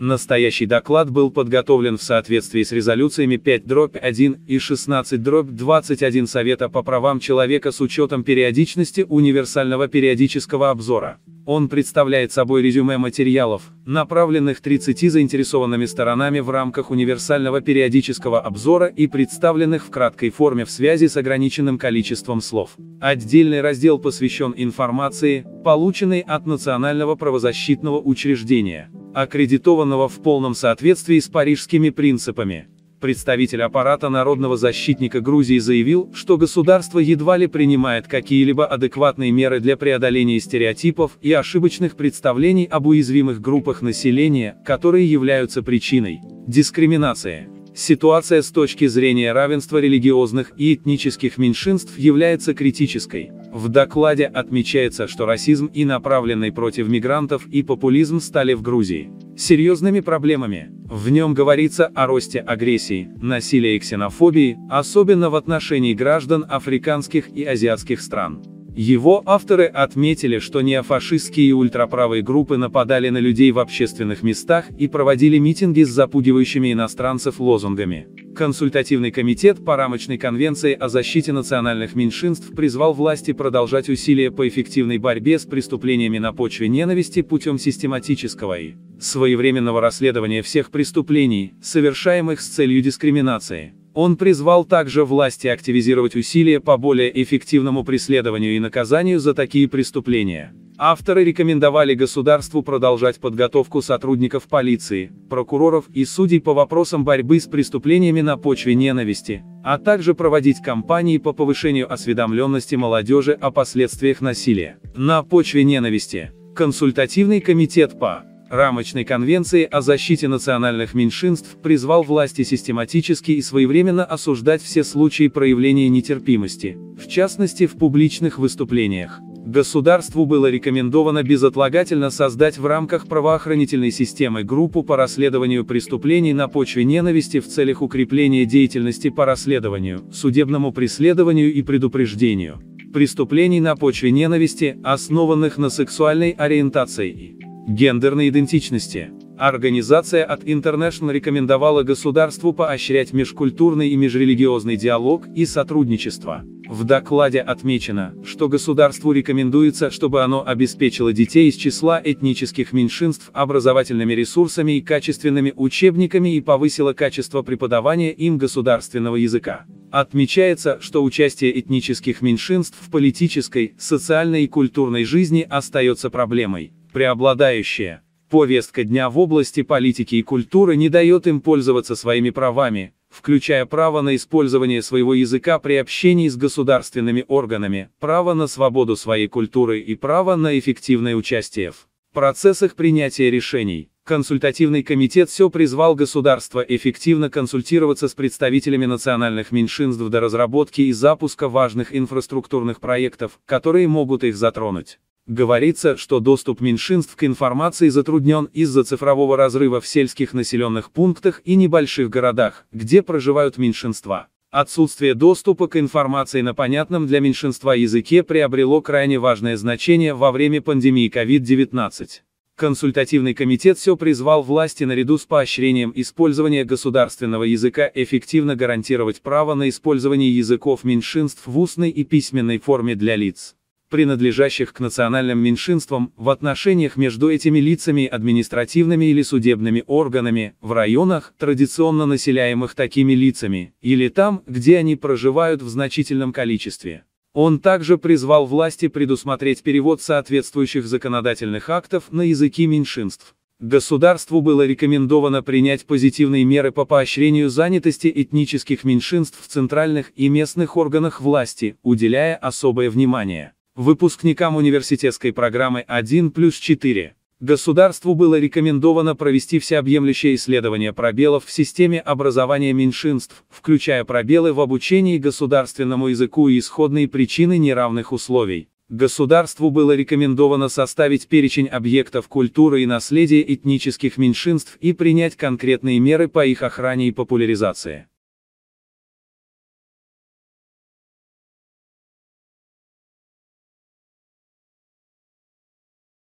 Настоящий доклад был подготовлен в соответствии с резолюциями 5-1 и 16-21 Совета по правам человека с учетом периодичности универсального периодического обзора. Он представляет собой резюме материалов, направленных 30 заинтересованными сторонами в рамках универсального периодического обзора и представленных в краткой форме в связи с ограниченным количеством слов. Отдельный раздел посвящен информации, полученной от Национального правозащитного учреждения аккредитованного в полном соответствии с парижскими принципами. Представитель аппарата Народного защитника Грузии заявил, что государство едва ли принимает какие-либо адекватные меры для преодоления стереотипов и ошибочных представлений об уязвимых группах населения, которые являются причиной дискриминации. Ситуация с точки зрения равенства религиозных и этнических меньшинств является критической. В докладе отмечается, что расизм и направленный против мигрантов и популизм стали в Грузии серьезными проблемами. В нем говорится о росте агрессии, насилия и ксенофобии, особенно в отношении граждан африканских и азиатских стран. Его авторы отметили, что неофашистские и ультраправые группы нападали на людей в общественных местах и проводили митинги с запугивающими иностранцев лозунгами. Консультативный комитет по рамочной конвенции о защите национальных меньшинств призвал власти продолжать усилия по эффективной борьбе с преступлениями на почве ненависти путем систематического и своевременного расследования всех преступлений, совершаемых с целью дискриминации. Он призвал также власти активизировать усилия по более эффективному преследованию и наказанию за такие преступления. Авторы рекомендовали государству продолжать подготовку сотрудников полиции, прокуроров и судей по вопросам борьбы с преступлениями на почве ненависти, а также проводить кампании по повышению осведомленности молодежи о последствиях насилия на почве ненависти. Консультативный комитет по рамочной конвенции о защите национальных меньшинств призвал власти систематически и своевременно осуждать все случаи проявления нетерпимости, в частности в публичных выступлениях. Государству было рекомендовано безотлагательно создать в рамках правоохранительной системы группу по расследованию преступлений на почве ненависти в целях укрепления деятельности по расследованию, судебному преследованию и предупреждению преступлений на почве ненависти, основанных на сексуальной ориентации гендерной идентичности. Организация от International рекомендовала государству поощрять межкультурный и межрелигиозный диалог и сотрудничество. В докладе отмечено, что государству рекомендуется, чтобы оно обеспечило детей из числа этнических меньшинств образовательными ресурсами и качественными учебниками и повысило качество преподавания им государственного языка. Отмечается, что участие этнических меньшинств в политической, социальной и культурной жизни остается проблемой. Преобладающая Повестка дня в области политики и культуры не дает им пользоваться своими правами, включая право на использование своего языка при общении с государственными органами, право на свободу своей культуры и право на эффективное участие в процессах принятия решений. Консультативный комитет все призвал государство эффективно консультироваться с представителями национальных меньшинств до разработки и запуска важных инфраструктурных проектов, которые могут их затронуть. Говорится, что доступ меньшинств к информации затруднен из-за цифрового разрыва в сельских населенных пунктах и небольших городах, где проживают меньшинства. Отсутствие доступа к информации на понятном для меньшинства языке приобрело крайне важное значение во время пандемии COVID-19. Консультативный комитет все призвал власти наряду с поощрением использования государственного языка эффективно гарантировать право на использование языков меньшинств в устной и письменной форме для лиц, принадлежащих к национальным меньшинствам, в отношениях между этими лицами административными или судебными органами, в районах, традиционно населяемых такими лицами, или там, где они проживают в значительном количестве. Он также призвал власти предусмотреть перевод соответствующих законодательных актов на языки меньшинств. Государству было рекомендовано принять позитивные меры по поощрению занятости этнических меньшинств в центральных и местных органах власти, уделяя особое внимание Выпускникам университетской программы 1 плюс 4 государству было рекомендовано провести всеобъемлющее исследование пробелов в системе образования меньшинств, включая пробелы в обучении государственному языку и исходные причины неравных условий. Государству было рекомендовано составить перечень объектов культуры и наследия этнических меньшинств и принять конкретные меры по их охране и популяризации.